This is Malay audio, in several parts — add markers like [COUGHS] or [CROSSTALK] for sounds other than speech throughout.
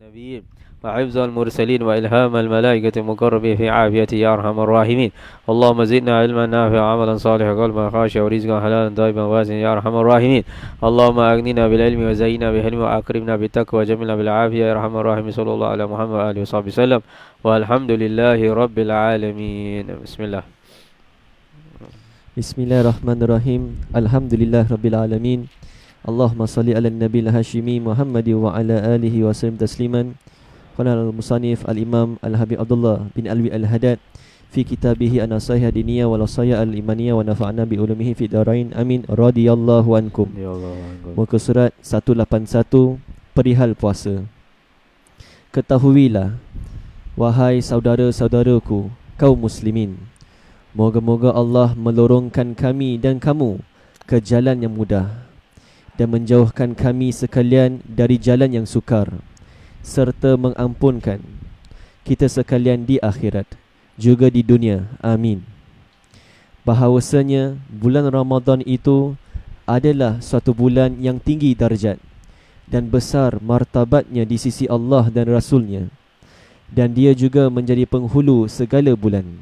النبيين وحفظ المرسلين وإلهام الملائكة المقربين في عافيته يا أرحم الراحمين اللهم زدنا علما نافعا وعملا صالحا قلبا خاشعا ورزقا حلالا طيبا واسعا يا أرحم الراحمين اللهم أغننا بالعلم وزينا بالعلم وأكرمنا بالتقوى وجملنا بالعافية يا أرحم الراحمين صلى الله على محمد وآله وصحبه وسلم والحمد لله رب العالمين بسم الله بسم الله الرحمن الرحيم الحمد لله رب العالمين Allahumma salli ala Nabi Hashimi Muhammad wa ala alihi wa sallim tasliman. Qala al musanif al-Imam al-Habib Abdullah bin Alwi al-Haddad fi kitabih an-nasiha diniyah wa nasiha al-imaniyah wa nafa'na bi ulumihi fi darain amin radhiyallahu ankum. Ya Allah. Muka surat 181 perihal puasa. Ketahuilah wahai saudara-saudaraku kau muslimin. Moga-moga Allah melorongkan kami dan kamu ke jalan yang mudah dan menjauhkan kami sekalian dari jalan yang sukar serta mengampunkan kita sekalian di akhirat juga di dunia. Amin. Bahawasanya bulan Ramadan itu adalah suatu bulan yang tinggi darjat dan besar martabatnya di sisi Allah dan Rasulnya dan dia juga menjadi penghulu segala bulan.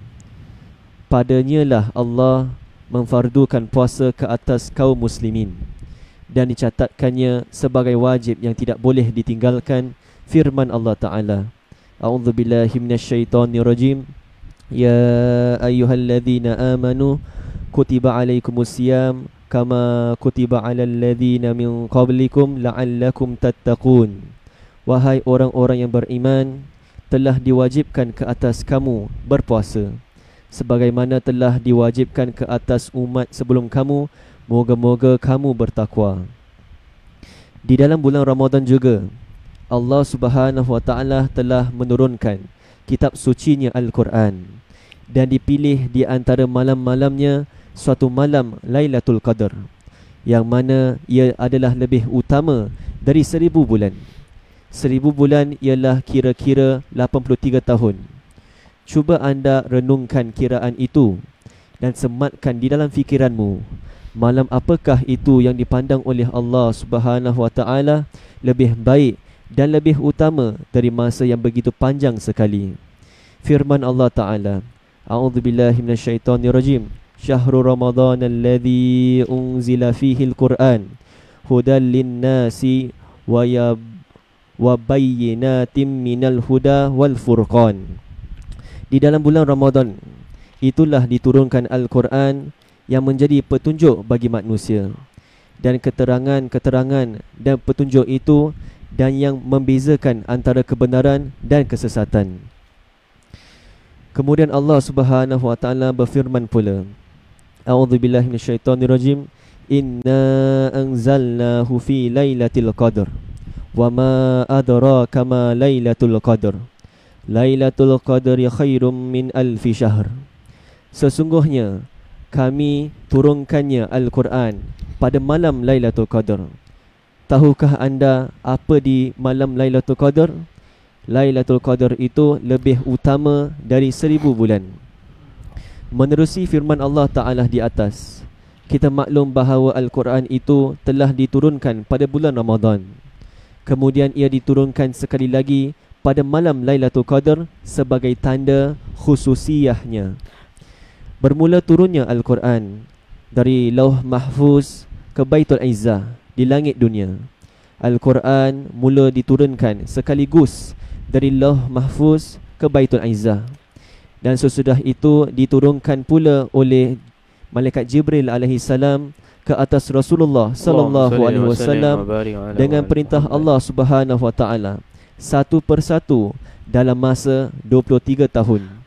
Padanyalah Allah memfardukan puasa ke atas kaum muslimin dan dicatatkannya sebagai wajib yang tidak boleh ditinggalkan firman Allah Ta'ala A'udhu billahi minasyaitani rajim Ya ayuhal ladhina amanu Kutiba alaikumus siyam Kama kutiba ala alladhina min qablikum La'allakum tattaqun Wahai orang-orang yang beriman Telah diwajibkan ke atas kamu berpuasa Sebagaimana telah diwajibkan ke atas umat sebelum kamu Moga-moga kamu bertakwa. Di dalam bulan Ramadan juga, Allah Subhanahu Wa Ta'ala telah menurunkan kitab suci Nya Al-Quran dan dipilih di antara malam-malamnya suatu malam Lailatul Qadar yang mana ia adalah lebih utama dari seribu bulan. Seribu bulan ialah kira-kira 83 tahun. Cuba anda renungkan kiraan itu dan sematkan di dalam fikiranmu malam apakah itu yang dipandang oleh Allah Subhanahu Wa Taala lebih baik dan lebih utama dari masa yang begitu panjang sekali. Firman Allah Taala, "A'udzu billahi minasyaitonir rajim. Syahrul Ramadhan alladzi unzila fihi al-Qur'an hudan lin-nasi wa yab wa bayyinatin huda wal furqan." Di dalam bulan Ramadhan itulah diturunkan Al-Qur'an yang menjadi petunjuk bagi manusia dan keterangan-keterangan dan petunjuk itu dan yang membezakan antara kebenaran dan kesesatan. Kemudian Allah Subhanahu Wa Taala berfirman pula. A'udzu billahi Inna anzalnahu fi lailatul qadr. Wa ma adraka ma lailatul qadr. Lailatul qadri khairum min alfi syahr. Sesungguhnya kami turunkannya Al-Quran pada malam Lailatul Qadar. Tahukah anda apa di malam Lailatul Qadar? Lailatul Qadar itu lebih utama dari seribu bulan. Menerusi firman Allah Ta'ala di atas, kita maklum bahawa Al-Quran itu telah diturunkan pada bulan Ramadan. Kemudian ia diturunkan sekali lagi pada malam Lailatul Qadar sebagai tanda khususiyahnya bermula turunnya Al-Quran dari Lauh Mahfuz ke Baitul Aizah di langit dunia. Al-Quran mula diturunkan sekaligus dari Lauh Mahfuz ke Baitul Aizah. Dan sesudah itu diturunkan pula oleh Malaikat Jibril alaihi ke atas Rasulullah sallallahu alaihi wasallam dengan perintah Allah Subhanahu wa taala satu persatu dalam masa 23 tahun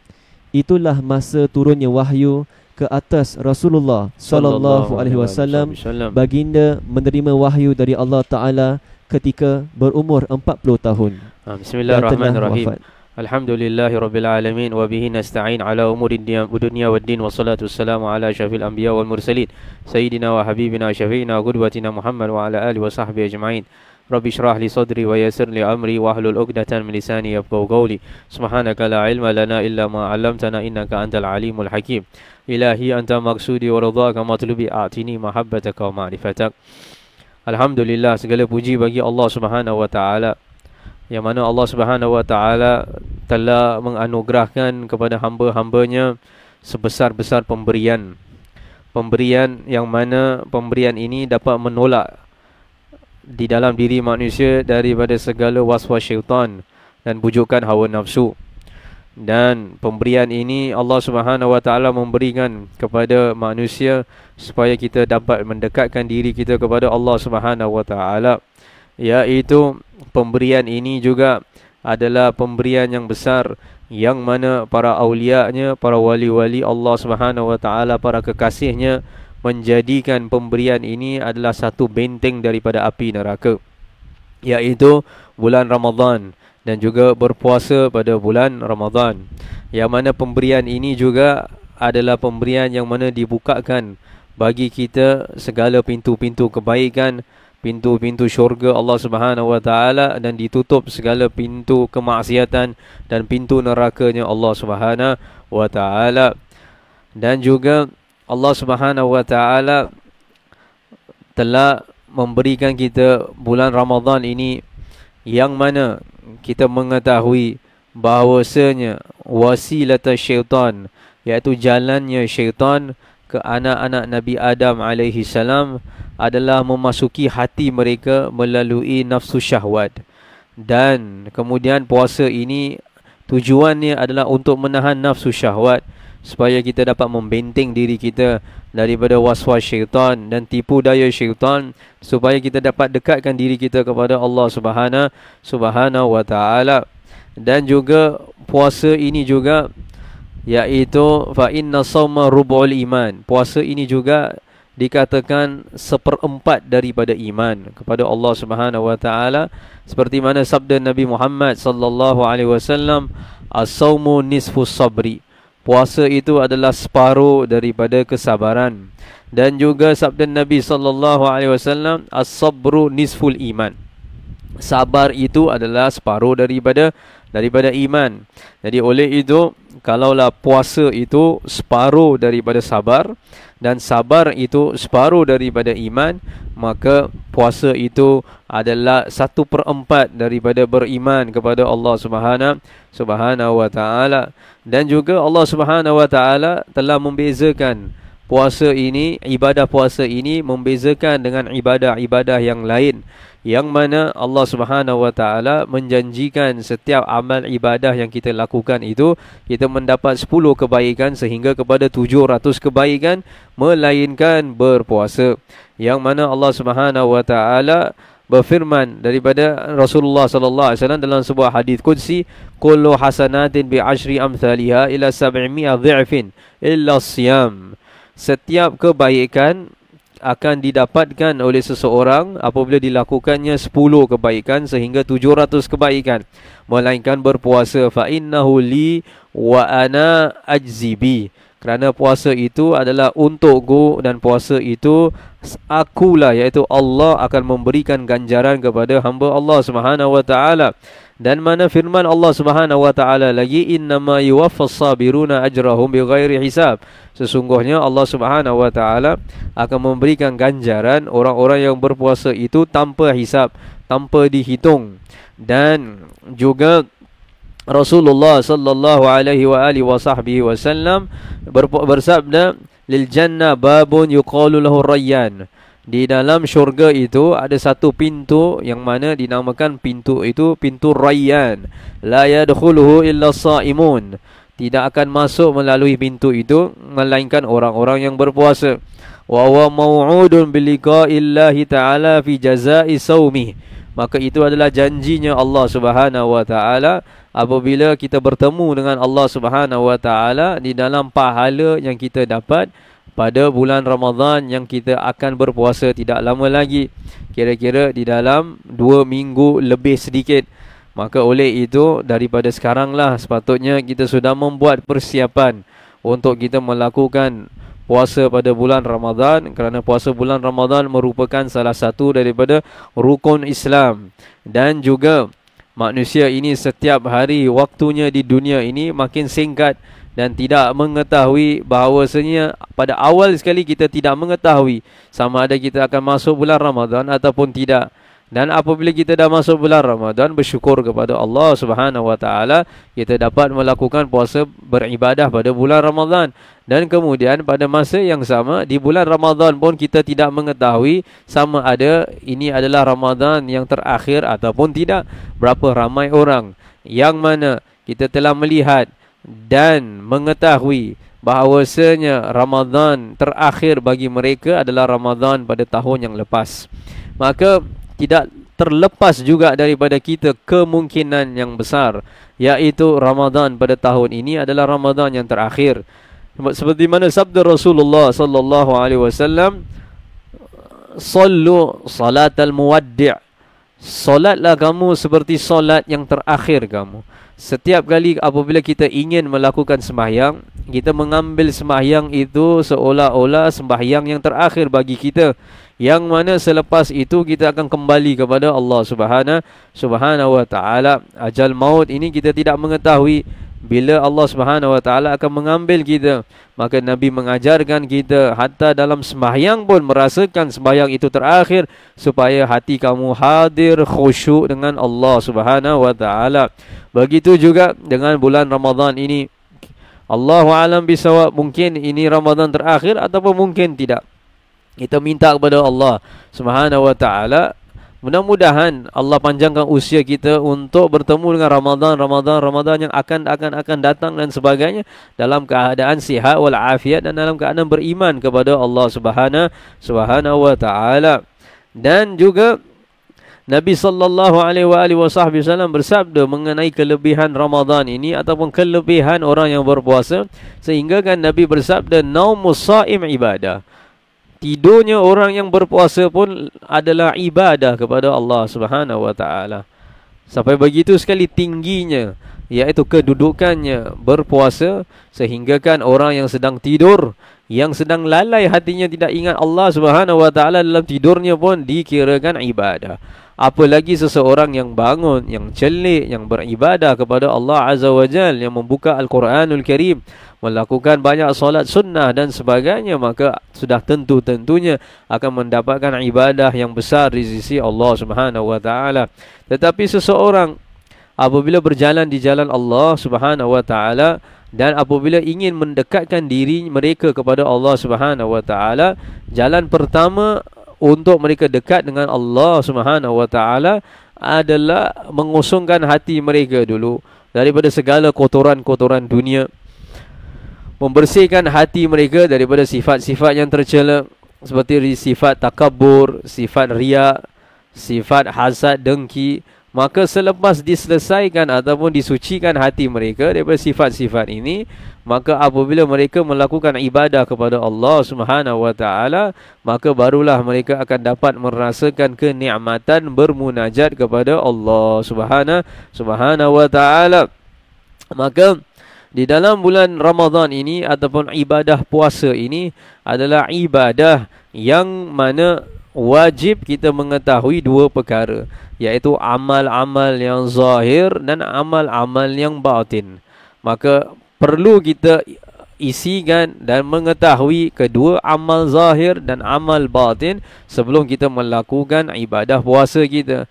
itulah masa turunnya wahyu ke atas Rasulullah sallallahu alaihi wasallam baginda menerima wahyu dari Allah taala ketika berumur 40 tahun. Ah, bismillahirrahmanirrahim. Alhamdulillahi rabbil alamin wa bihi nasta'in ala umuri dunya wad din wassalatu wassalamu ala syafil anbiya wal mursalin sayidina wa habibina syafina qudwatina Muhammad wa ala alihi wa sahbihi ajma'in. Rabbi syrah li sadri wa yasir li amri wa ahlul uqdatan min lisani yafqahu qawli. Subhanaka la ilma lana illa ma 'allamtana innaka antal alimul hakim. Ilahi anta maksudi, wa ridhaka matlubi atini mahabbataka wa ma'rifatak. Alhamdulillah segala puji bagi Allah Subhanahu wa taala. Yang mana Allah Subhanahu wa taala telah menganugerahkan kepada hamba-hambanya sebesar-besar pemberian pemberian yang mana pemberian ini dapat menolak di dalam diri manusia daripada segala waswas syaitan dan bujukan hawa nafsu. Dan pemberian ini Allah Subhanahu Wa Taala memberikan kepada manusia supaya kita dapat mendekatkan diri kita kepada Allah Subhanahu Wa Taala. Yaitu pemberian ini juga adalah pemberian yang besar yang mana para awliyanya, para wali-wali Allah Subhanahu Wa Taala, para kekasihnya menjadikan pemberian ini adalah satu benteng daripada api neraka yaitu bulan Ramadan dan juga berpuasa pada bulan Ramadan yang mana pemberian ini juga adalah pemberian yang mana dibukakan bagi kita segala pintu-pintu kebaikan pintu-pintu syurga Allah Subhanahu Wa Taala dan ditutup segala pintu kemaksiatan dan pintu nerakanya Allah Subhanahu Wa Taala dan juga Allah Subhanahu Wa Taala telah memberikan kita bulan Ramadhan ini yang mana kita mengetahui bahawasanya wasilata syaitan iaitu jalannya syaitan ke anak-anak Nabi Adam alaihi salam adalah memasuki hati mereka melalui nafsu syahwat dan kemudian puasa ini tujuannya adalah untuk menahan nafsu syahwat supaya kita dapat membenteng diri kita daripada waswas syaitan dan tipu daya syaitan supaya kita dapat dekatkan diri kita kepada Allah Subhanahu Subhanahu dan juga puasa ini juga iaitu fa inna sawma rub'ul iman puasa ini juga dikatakan seperempat daripada iman kepada Allah Subhanahu wa taala seperti mana sabda Nabi Muhammad sallallahu alaihi wasallam as-sawmu nisfu sabri puasa itu adalah separuh daripada kesabaran dan juga sabda Nabi sallallahu alaihi wasallam as-sabru nisful iman sabar itu adalah separuh daripada daripada iman jadi oleh itu kalaulah puasa itu separuh daripada sabar dan sabar itu separuh daripada iman maka puasa itu adalah satu perempat daripada beriman kepada Allah Subhanahu Subhanahu wa taala dan juga Allah Subhanahu wa taala telah membezakan puasa ini ibadah puasa ini membezakan dengan ibadah-ibadah yang lain yang mana Allah Subhanahu Wa Taala menjanjikan setiap amal ibadah yang kita lakukan itu kita mendapat 10 kebaikan sehingga kepada 700 kebaikan melainkan berpuasa yang mana Allah Subhanahu Wa Taala berfirman daripada Rasulullah sallallahu alaihi wasallam dalam sebuah hadis qudsi kullu hasanatin bi ashri amthaliha ila 700 dhi'fin illa as setiap kebaikan akan didapatkan oleh seseorang apabila dilakukannya 10 kebaikan sehingga 700 kebaikan melainkan berpuasa fa innahu li wa ana ajzibi kerana puasa itu adalah untukku dan puasa itu akulah iaitu Allah akan memberikan ganjaran kepada hamba Allah Subhanahu wa taala dan mana firman Allah Subhanahu wa taala lagi innama yuwaffas sabiruna ajrahum bighairi hisab sesungguhnya Allah Subhanahu wa taala akan memberikan ganjaran orang-orang yang berpuasa itu tanpa hisab tanpa dihitung dan juga Rasulullah sallallahu alaihi wa alihi wa wasallam bersabda lil jannah babun yuqalu lahu rayyan di dalam syurga itu ada satu pintu yang mana dinamakan pintu itu pintu Rayyan. La yadkhuluhu illa saimun. Tidak akan masuk melalui pintu itu melainkan orang-orang yang berpuasa. Wa wa mau'udun biliqa'illahi ta'ala fi jazai saumih. Maka itu adalah janjinya Allah Subhanahu wa taala apabila kita bertemu dengan Allah Subhanahu wa taala di dalam pahala yang kita dapat pada bulan Ramadhan yang kita akan berpuasa tidak lama lagi kira-kira di dalam dua minggu lebih sedikit maka oleh itu daripada sekaranglah sepatutnya kita sudah membuat persiapan untuk kita melakukan puasa pada bulan Ramadhan kerana puasa bulan Ramadhan merupakan salah satu daripada rukun Islam dan juga manusia ini setiap hari waktunya di dunia ini makin singkat dan tidak mengetahui bahawasanya pada awal sekali kita tidak mengetahui sama ada kita akan masuk bulan Ramadan ataupun tidak dan apabila kita dah masuk bulan Ramadan bersyukur kepada Allah Subhanahu wa taala kita dapat melakukan puasa beribadah pada bulan Ramadan dan kemudian pada masa yang sama di bulan Ramadan pun kita tidak mengetahui sama ada ini adalah Ramadan yang terakhir ataupun tidak berapa ramai orang yang mana kita telah melihat dan mengetahui bahawasanya Ramadhan terakhir bagi mereka adalah Ramadhan pada tahun yang lepas. Maka tidak terlepas juga daripada kita kemungkinan yang besar iaitu Ramadhan pada tahun ini adalah Ramadhan yang terakhir. Seperti mana sabda Rasulullah sallallahu alaihi wasallam Sallu salat al-muwaddi' Solatlah kamu seperti solat yang terakhir kamu Setiap kali apabila kita ingin melakukan sembahyang Kita mengambil sembahyang itu seolah-olah sembahyang yang terakhir bagi kita Yang mana selepas itu kita akan kembali kepada Allah Subhanahu Subhanahu Ajal maut ini kita tidak mengetahui bila Allah Subhanahu Wa Taala akan mengambil kita, maka Nabi mengajarkan kita hatta dalam sembahyang pun merasakan sembahyang itu terakhir supaya hati kamu hadir khusyuk dengan Allah Subhanahu Wa Taala. Begitu juga dengan bulan Ramadhan ini. Allah alam bisawab mungkin ini Ramadhan terakhir ataupun mungkin tidak. Kita minta kepada Allah Subhanahu Wa Taala Mudah-mudahan Allah panjangkan usia kita untuk bertemu dengan Ramadan, Ramadan, Ramadan yang akan akan akan datang dan sebagainya dalam keadaan sihat wal afiat dan dalam keadaan beriman kepada Allah Subhanahu Subhanahu wa taala. Dan juga Nabi sallallahu alaihi wasallam bersabda mengenai kelebihan Ramadan ini ataupun kelebihan orang yang berpuasa sehingga kan Nabi bersabda naumus saim ibadah tidurnya orang yang berpuasa pun adalah ibadah kepada Allah Subhanahu wa taala. Sampai begitu sekali tingginya iaitu kedudukannya berpuasa sehinggakan orang yang sedang tidur yang sedang lalai hatinya tidak ingat Allah Subhanahu wa taala dalam tidurnya pun dikirakan ibadah. Apalagi seseorang yang bangun, yang celik, yang beribadah kepada Allah Azza wa Jal, yang membuka Al-Quranul Karim, melakukan banyak solat sunnah dan sebagainya, maka sudah tentu-tentunya akan mendapatkan ibadah yang besar di sisi Allah Subhanahu wa taala. Tetapi seseorang apabila berjalan di jalan Allah Subhanahu wa taala dan apabila ingin mendekatkan diri mereka kepada Allah Subhanahu wa taala, jalan pertama untuk mereka dekat dengan Allah Subhanahu Wa Taala adalah mengusungkan hati mereka dulu daripada segala kotoran-kotoran dunia membersihkan hati mereka daripada sifat-sifat yang tercela seperti sifat takabur, sifat riak, sifat hasad dengki Maka selepas diselesaikan ataupun disucikan hati mereka daripada sifat-sifat ini, maka apabila mereka melakukan ibadah kepada Allah Subhanahu wa taala, maka barulah mereka akan dapat merasakan kenikmatan bermunajat kepada Allah Subhanahu wa taala. Maka di dalam bulan Ramadhan ini ataupun ibadah puasa ini adalah ibadah yang mana wajib kita mengetahui dua perkara iaitu amal-amal yang zahir dan amal-amal yang batin maka perlu kita isikan dan mengetahui kedua amal zahir dan amal batin sebelum kita melakukan ibadah puasa kita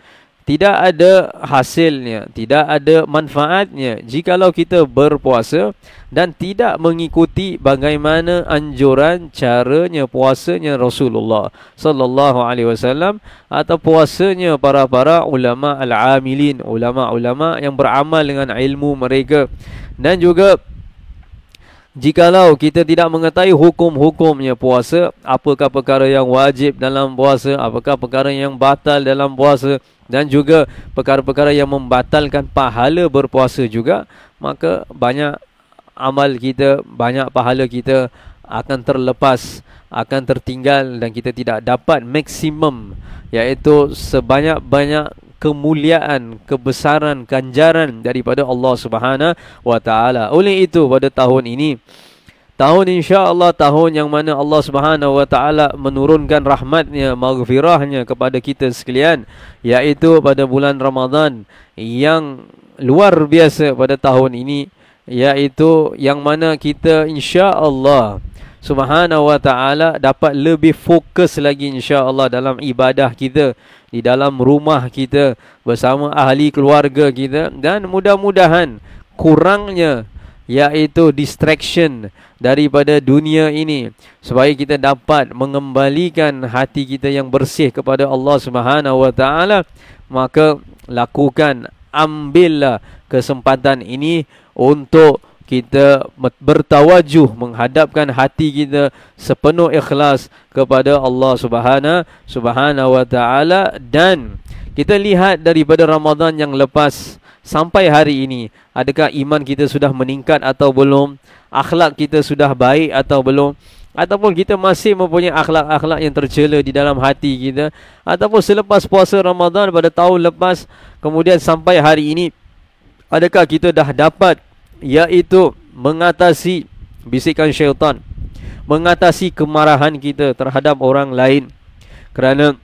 tidak ada hasilnya, tidak ada manfaatnya jikalau kita berpuasa dan tidak mengikuti bagaimana anjuran caranya puasanya Rasulullah sallallahu alaihi wasallam atau puasanya para-para ulama al-amilin, ulama-ulama yang beramal dengan ilmu mereka dan juga Jikalau kita tidak mengetahui hukum-hukumnya puasa, apakah perkara yang wajib dalam puasa, apakah perkara yang batal dalam puasa dan juga perkara-perkara yang membatalkan pahala berpuasa juga, maka banyak amal kita, banyak pahala kita akan terlepas, akan tertinggal dan kita tidak dapat maksimum iaitu sebanyak-banyak kemuliaan, kebesaran, ganjaran daripada Allah Subhanahu wa taala. Oleh itu pada tahun ini tahun insya-Allah tahun yang mana Allah Subhanahu wa taala menurunkan rahmatnya, maghfirahnya kepada kita sekalian iaitu pada bulan Ramadan yang luar biasa pada tahun ini iaitu yang mana kita insya-Allah subhanahu wa taala dapat lebih fokus lagi insya Allah dalam ibadah kita di dalam rumah kita bersama ahli keluarga kita dan mudah-mudahan kurangnya iaitu distraction daripada dunia ini supaya kita dapat mengembalikan hati kita yang bersih kepada Allah Subhanahu wa taala maka lakukan ambillah kesempatan ini untuk kita bertawajuh menghadapkan hati kita sepenuh ikhlas kepada Allah Subhanahu Subhanahu wa taala dan kita lihat daripada Ramadan yang lepas sampai hari ini adakah iman kita sudah meningkat atau belum akhlak kita sudah baik atau belum ataupun kita masih mempunyai akhlak-akhlak yang tercela di dalam hati kita ataupun selepas puasa Ramadan pada tahun lepas kemudian sampai hari ini adakah kita dah dapat Yaitu mengatasi bisikan syaitan mengatasi kemarahan kita terhadap orang lain kerana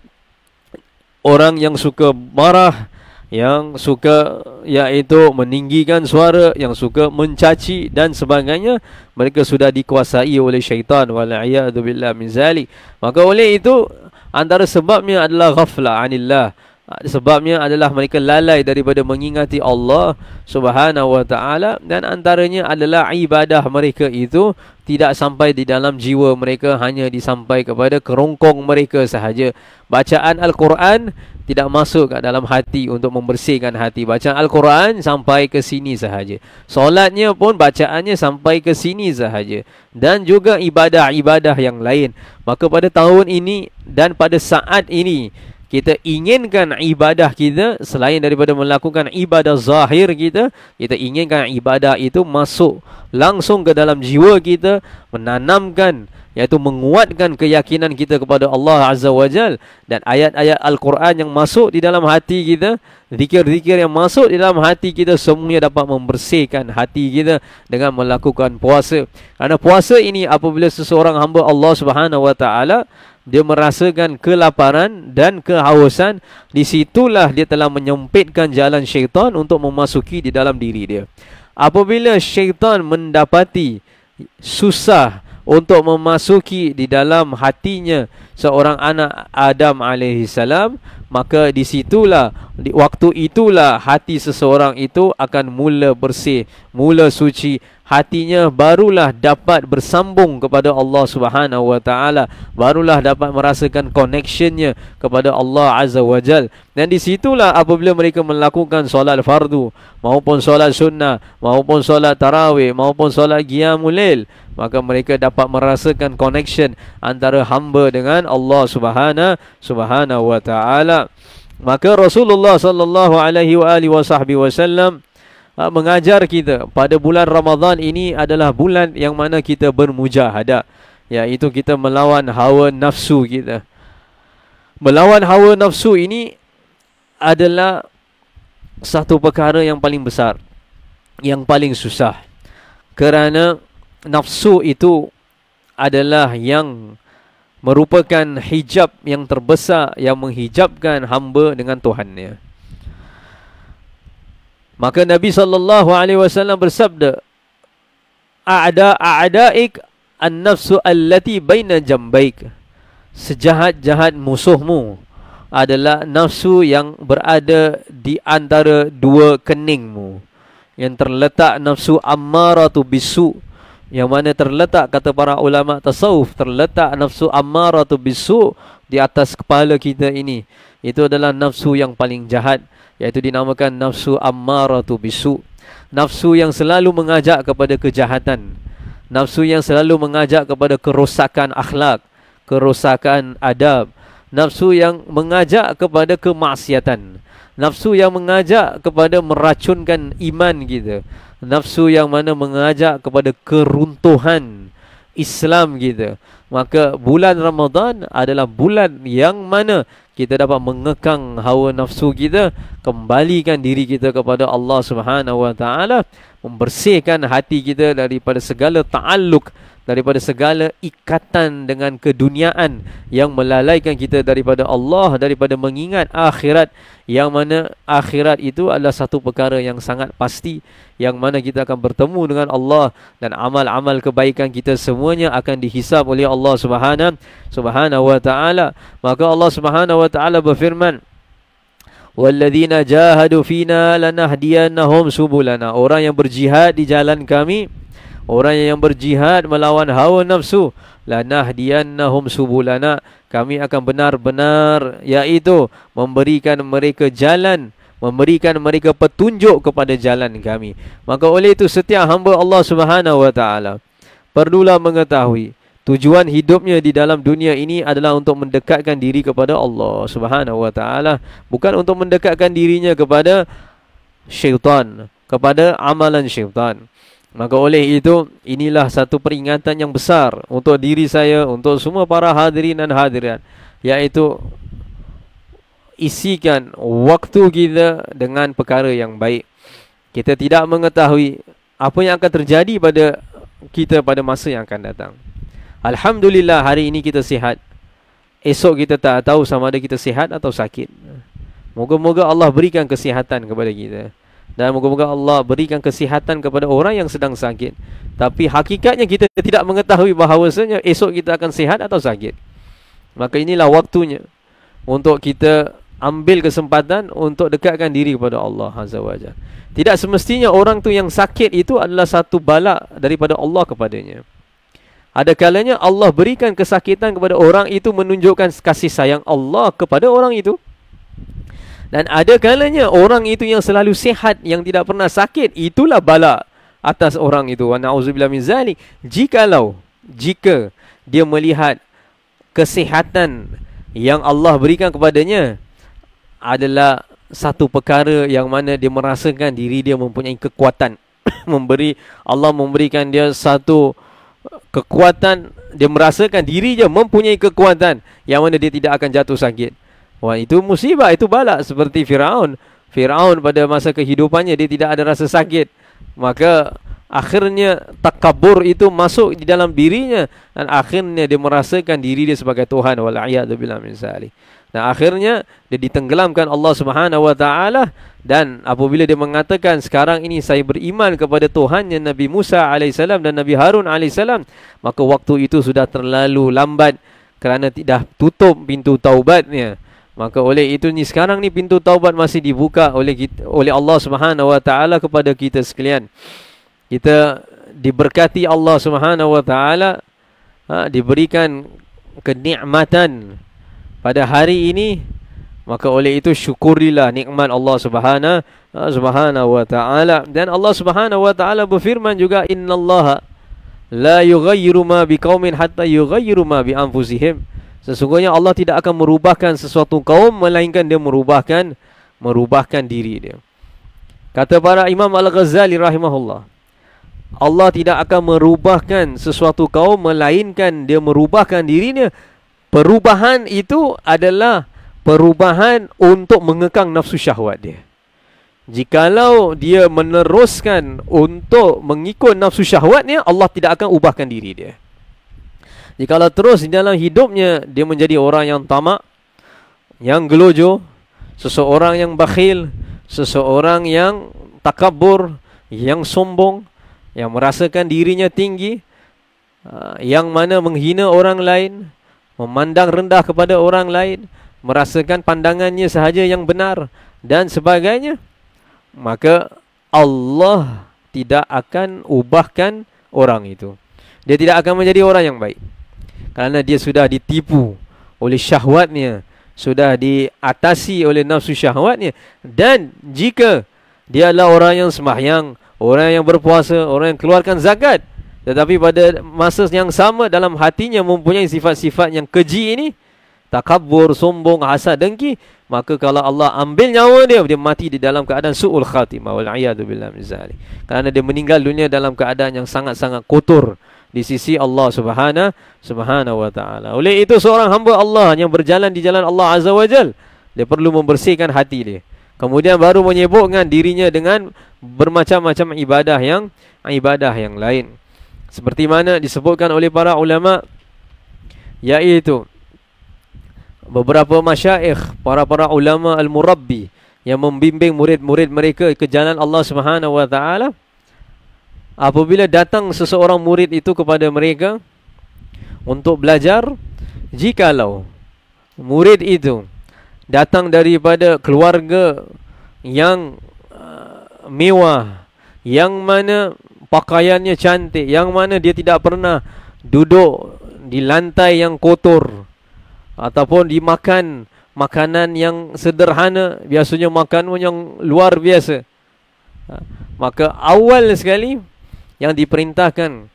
orang yang suka marah yang suka yaitu meninggikan suara yang suka mencaci dan sebagainya mereka sudah dikuasai oleh syaitan walaiyadu billah min zalik maka oleh itu antara sebabnya adalah ghaflah anillah Ha, sebabnya adalah mereka lalai daripada mengingati Allah subhanahu wa ta'ala Dan antaranya adalah ibadah mereka itu Tidak sampai di dalam jiwa mereka Hanya disampai kepada kerongkong mereka sahaja Bacaan Al-Quran tidak masuk ke dalam hati untuk membersihkan hati Bacaan Al-Quran sampai ke sini sahaja Solatnya pun bacaannya sampai ke sini sahaja Dan juga ibadah-ibadah yang lain Maka pada tahun ini dan pada saat ini kita inginkan ibadah kita selain daripada melakukan ibadah zahir kita kita inginkan ibadah itu masuk langsung ke dalam jiwa kita menanamkan iaitu menguatkan keyakinan kita kepada Allah Azza wa Jal dan ayat-ayat Al-Quran yang masuk di dalam hati kita zikir-zikir yang masuk di dalam hati kita semuanya dapat membersihkan hati kita dengan melakukan puasa kerana puasa ini apabila seseorang hamba Allah Subhanahu wa taala dia merasakan kelaparan dan kehausan di situlah dia telah menyempitkan jalan syaitan untuk memasuki di dalam diri dia apabila syaitan mendapati susah untuk memasuki di dalam hatinya seorang anak Adam alaihi salam maka di situlah waktu itulah hati seseorang itu akan mula bersih mula suci hatinya barulah dapat bersambung kepada Allah Subhanahu wa taala barulah dapat merasakan connectionnya kepada Allah Azza wa Jal dan di situlah apabila mereka melakukan solat fardu maupun solat sunnah maupun solat tarawih maupun solat qiyamul maka mereka dapat merasakan connection antara hamba dengan Allah Subhanahu Subhanahu wa taala maka Rasulullah sallallahu alaihi wasallam uh, mengajar kita pada bulan Ramadan ini adalah bulan yang mana kita bermujahadah itu kita melawan hawa nafsu kita melawan hawa nafsu ini adalah satu perkara yang paling besar yang paling susah kerana nafsu itu adalah yang merupakan hijab yang terbesar yang menghijabkan hamba dengan Tuhannya. Maka Nabi sallallahu alaihi wasallam bersabda A'da a'daik an-nafsu allati baina jambaik Sejahat-jahat musuhmu adalah nafsu yang berada di antara dua keningmu yang terletak nafsu ammaratu bisu yang mana terletak kata para ulama tasawuf terletak nafsu ammaratu bisu di atas kepala kita ini itu adalah nafsu yang paling jahat yaitu dinamakan nafsu ammaratu bisu nafsu yang selalu mengajak kepada kejahatan nafsu yang selalu mengajak kepada kerosakan akhlak kerosakan adab nafsu yang mengajak kepada kemaksiatan nafsu yang mengajak kepada meracunkan iman kita nafsu yang mana mengajak kepada keruntuhan Islam kita maka bulan Ramadan adalah bulan yang mana kita dapat mengekang hawa nafsu kita kembalikan diri kita kepada Allah Subhanahu wa taala membersihkan hati kita daripada segala ta'alluq daripada segala ikatan dengan keduniaan yang melalaikan kita daripada Allah daripada mengingat akhirat yang mana akhirat itu adalah satu perkara yang sangat pasti yang mana kita akan bertemu dengan Allah dan amal-amal kebaikan kita semuanya akan dihisab oleh Allah Subhanahu Subhanahu wa taala maka Allah Subhanahu wa taala berfirman Walladzina jahadu fina lanahdiyanahum subulana. Orang yang berjihad di jalan kami, orang yang berjihad melawan hawa nafsu, lana lanahdiyanahum subulana. Kami akan benar-benar yaitu memberikan mereka jalan memberikan mereka petunjuk kepada jalan kami maka oleh itu setiap hamba Allah Subhanahu wa perlulah mengetahui Tujuan hidupnya di dalam dunia ini adalah untuk mendekatkan diri kepada Allah Subhanahu wa taala, bukan untuk mendekatkan dirinya kepada syaitan, kepada amalan syaitan. Maka oleh itu inilah satu peringatan yang besar untuk diri saya, untuk semua para hadirin dan hadirat, yaitu isikan waktu kita dengan perkara yang baik. Kita tidak mengetahui apa yang akan terjadi pada kita pada masa yang akan datang. Alhamdulillah hari ini kita sihat. Esok kita tak tahu sama ada kita sihat atau sakit. Moga-moga Allah berikan kesihatan kepada kita. Dan moga-moga Allah berikan kesihatan kepada orang yang sedang sakit. Tapi hakikatnya kita tidak mengetahui bahawasanya esok kita akan sihat atau sakit. Maka inilah waktunya untuk kita ambil kesempatan untuk dekatkan diri kepada Allah Azza wa Jalla. Tidak semestinya orang tu yang sakit itu adalah satu balak daripada Allah kepadanya. Ada kalanya Allah berikan kesakitan kepada orang itu menunjukkan kasih sayang Allah kepada orang itu. Dan ada kalanya orang itu yang selalu sihat yang tidak pernah sakit itulah bala atas orang itu. Wa na'udzubillahi min zalik. Jikalau jika dia melihat kesihatan yang Allah berikan kepadanya adalah satu perkara yang mana dia merasakan diri dia mempunyai kekuatan [COUGHS] memberi Allah memberikan dia satu uh, kekuatan dia merasakan diri je mempunyai kekuatan yang mana dia tidak akan jatuh sakit. Wah itu musibah, itu balak seperti Firaun. Firaun pada masa kehidupannya dia tidak ada rasa sakit. Maka akhirnya takabur itu masuk di dalam dirinya dan akhirnya dia merasakan diri dia sebagai tuhan wal a'yadu billahi min zalik. Nah akhirnya dia ditenggelamkan Allah Subhanahu Wa Taala dan apabila dia mengatakan sekarang ini saya beriman kepada Tuhan yang Nabi Musa alaihissalam dan Nabi Harun alaihissalam maka waktu itu sudah terlalu lambat kerana tidak tutup pintu taubatnya maka oleh itu ni sekarang ni pintu taubat masih dibuka oleh kita, oleh Allah Subhanahu Wa Taala kepada kita sekalian kita diberkati Allah Subhanahu Wa Taala ha, diberikan kenikmatan pada hari ini maka oleh itu syukurilah nikmat Allah Subhanahu eh, Subhanahu wa taala dan Allah Subhanahu wa taala berfirman juga innallaha la yughayyiru ma biqaumin hatta yughayyiru ma bi anfusihim sesungguhnya Allah tidak akan merubahkan sesuatu kaum melainkan dia merubahkan merubahkan diri dia kata para imam al-Ghazali rahimahullah Allah tidak akan merubahkan sesuatu kaum melainkan dia merubahkan dirinya Perubahan itu adalah perubahan untuk mengekang nafsu syahwat dia. Jikalau dia meneruskan untuk mengikut nafsu syahwatnya, Allah tidak akan ubahkan diri dia. Jikalau terus di dalam hidupnya, dia menjadi orang yang tamak, yang gelojo, seseorang yang bakhil, seseorang yang takabur, yang sombong, yang merasakan dirinya tinggi, ah, yang mana menghina orang lain, memandang rendah kepada orang lain, merasakan pandangannya sahaja yang benar dan sebagainya, maka Allah tidak akan ubahkan orang itu. Dia tidak akan menjadi orang yang baik. Kerana dia sudah ditipu oleh syahwatnya, sudah diatasi oleh nafsu syahwatnya dan jika dia adalah orang yang semahyang, orang yang berpuasa, orang yang keluarkan zakat, tetapi pada masa yang sama dalam hatinya mempunyai sifat-sifat yang keji ini. Takabur, sombong, hasad, dengki. Maka kalau Allah ambil nyawa dia, dia mati di dalam keadaan su'ul khatimah. Wal'ayyadubillah mizali. Kerana dia meninggal dunia dalam keadaan yang sangat-sangat kotor. Di sisi Allah subhanahu, subhanahu wa ta'ala. Oleh itu seorang hamba Allah yang berjalan di jalan Allah azza wa jal. Dia perlu membersihkan hati dia. Kemudian baru menyebukkan dirinya dengan bermacam-macam ibadah yang ibadah yang lain seperti mana disebutkan oleh para ulama yaitu beberapa masyayikh para-para ulama al-murabbi yang membimbing murid-murid mereka ke jalan Allah Subhanahu wa taala apabila datang seseorang murid itu kepada mereka untuk belajar jikalau murid itu datang daripada keluarga yang uh, mewah yang mana pakaiannya cantik yang mana dia tidak pernah duduk di lantai yang kotor ataupun dimakan makanan yang sederhana biasanya makanan yang luar biasa ha. maka awal sekali yang diperintahkan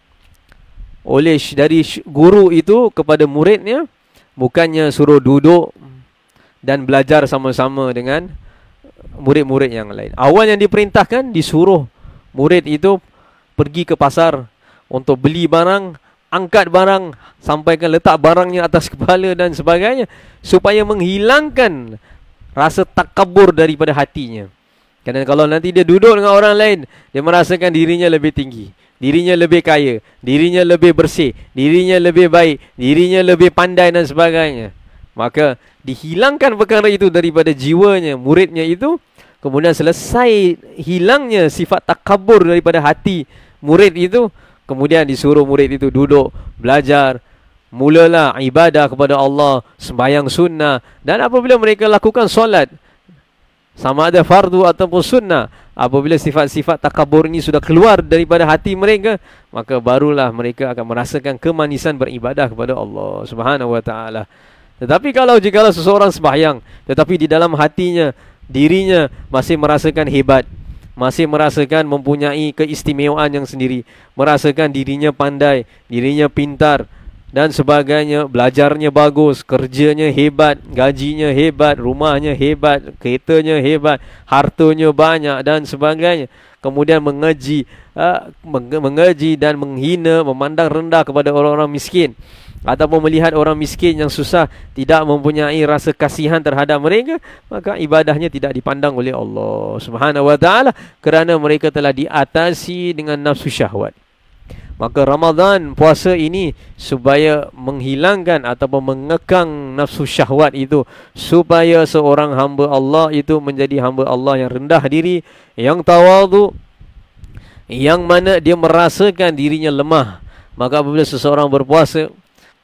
oleh dari guru itu kepada muridnya bukannya suruh duduk dan belajar sama-sama dengan murid-murid yang lain awal yang diperintahkan disuruh murid itu pergi ke pasar untuk beli barang, angkat barang, sampaikan letak barangnya atas [LAUGHS] kepala dan sebagainya supaya menghilangkan rasa takabur daripada hatinya. Kerana kalau nanti dia duduk dengan orang lain, dia merasakan dirinya lebih tinggi, dirinya lebih kaya, dirinya lebih bersih, dirinya lebih baik, dirinya lebih pandai dan sebagainya. Maka dihilangkan perkara itu daripada jiwanya, muridnya itu, kemudian selesai hilangnya sifat takabur daripada hati murid itu kemudian disuruh murid itu duduk belajar mulalah ibadah kepada Allah sembahyang sunnah dan apabila mereka lakukan solat sama ada fardu ataupun sunnah apabila sifat-sifat takabur ini sudah keluar daripada hati mereka maka barulah mereka akan merasakan kemanisan beribadah kepada Allah Subhanahu wa taala tetapi kalau jikalau seseorang sembahyang tetapi di dalam hatinya dirinya masih merasakan hebat masih merasakan mempunyai keistimewaan yang sendiri merasakan dirinya pandai dirinya pintar dan sebagainya belajarnya bagus kerjanya hebat gajinya hebat rumahnya hebat keretanya hebat hartanya banyak dan sebagainya kemudian mengaji ah, mengaji dan menghina memandang rendah kepada orang-orang miskin ataupun melihat orang miskin yang susah tidak mempunyai rasa kasihan terhadap mereka maka ibadahnya tidak dipandang oleh Allah Subhanahu wa taala kerana mereka telah diatasi dengan nafsu syahwat maka Ramadan puasa ini supaya menghilangkan ataupun mengekang nafsu syahwat itu supaya seorang hamba Allah itu menjadi hamba Allah yang rendah diri yang tawadhu yang mana dia merasakan dirinya lemah maka apabila seseorang berpuasa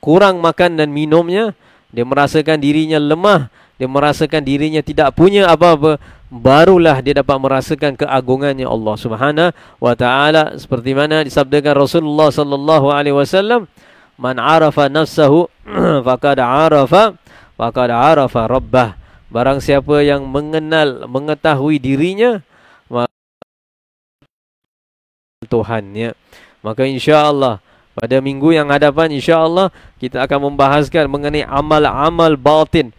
kurang makan dan minumnya dia merasakan dirinya lemah dia merasakan dirinya tidak punya apa-apa barulah dia dapat merasakan keagungannya Allah Subhanahu wa taala seperti mana disabdakan Rasulullah sallallahu alaihi wasallam man arafa nafsahu [CLEARS THROAT] faqad arafa faqad arafa rabbah barang siapa yang mengenal mengetahui dirinya Tuhannya maka insyaallah pada minggu yang hadapan insyaAllah kita akan membahaskan mengenai amal-amal batin.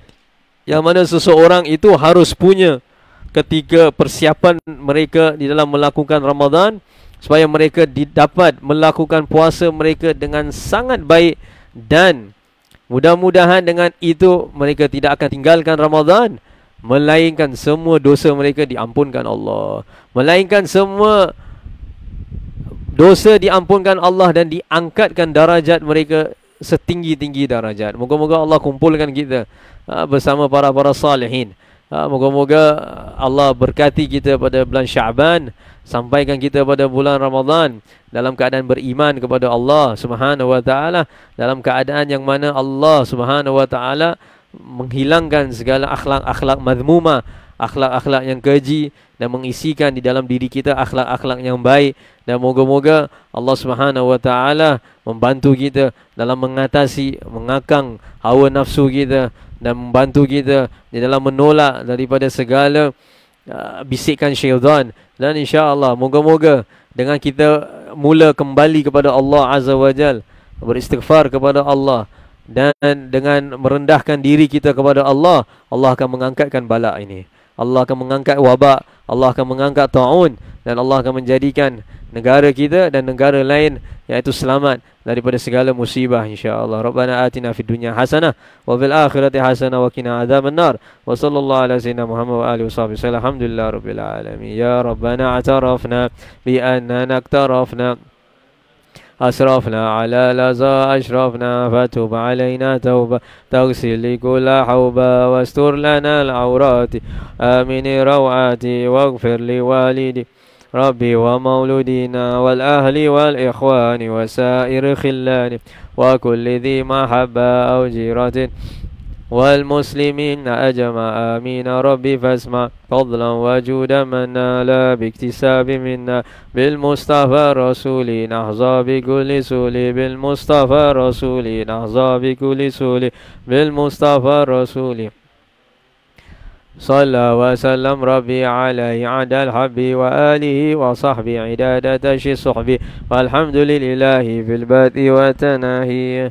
Yang mana seseorang itu harus punya ketika persiapan mereka di dalam melakukan Ramadan. Supaya mereka dapat melakukan puasa mereka dengan sangat baik. Dan mudah-mudahan dengan itu mereka tidak akan tinggalkan Ramadan. Melainkan semua dosa mereka diampunkan Allah. Melainkan semua dosa diampunkan Allah dan diangkatkan darajat mereka setinggi-tinggi darajat. Moga-moga Allah kumpulkan kita ah, bersama para-para salihin. Ah, moga-moga Allah berkati kita pada bulan Syaban sampaikan kita pada bulan Ramadan dalam keadaan beriman kepada Allah Subhanahu wa taala dalam keadaan yang mana Allah Subhanahu wa taala menghilangkan segala akhlak-akhlak madmumah akhlak-akhlak yang keji dan mengisikan di dalam diri kita akhlak-akhlak yang baik dan moga-moga Allah Subhanahu wa taala membantu kita dalam mengatasi mengakang hawa nafsu kita dan membantu kita di dalam menolak daripada segala uh, bisikan syaitan dan insya-Allah moga-moga dengan kita mula kembali kepada Allah Azza wa Jal beristighfar kepada Allah dan dengan merendahkan diri kita kepada Allah Allah akan mengangkatkan balak ini Allah akan mengangkat wabak Allah akan mengangkat ta'un Dan Allah akan menjadikan negara kita dan negara lain Iaitu selamat daripada segala musibah InsyaAllah Rabbana atina fi dunya hasanah Wa fil akhirati hasanah wa kina azab an-nar Wa sallallahu ala sayyidina Muhammad wa alihi wa sahbihi Assalamualaikum warahmatullahi wabarakatuh Ya Rabbana atarafna bi anna naktarafna أسرفنا على لظى أشرفنا فتب علينا توبة تغسل لكل حوبة واستر لنا العورات آمن روعاتي واغفر لوالدي ربي ومولودينا والأهل والإخوان وسائر خلاني وكل ذي محبة أو جيرة والمسلمين أجمع آمين ربي فاسمع فضلا وجودا من نال باكتساب منا بالمصطفى رسولي نحظى بكل سولي بالمصطفى رسولي نحظى بكل سولي بالمصطفى رسولي صلى وسلم ربي عليه عند الحب وآله وصحبه عدادة شي صحبي والحمد لله في البات والتناهي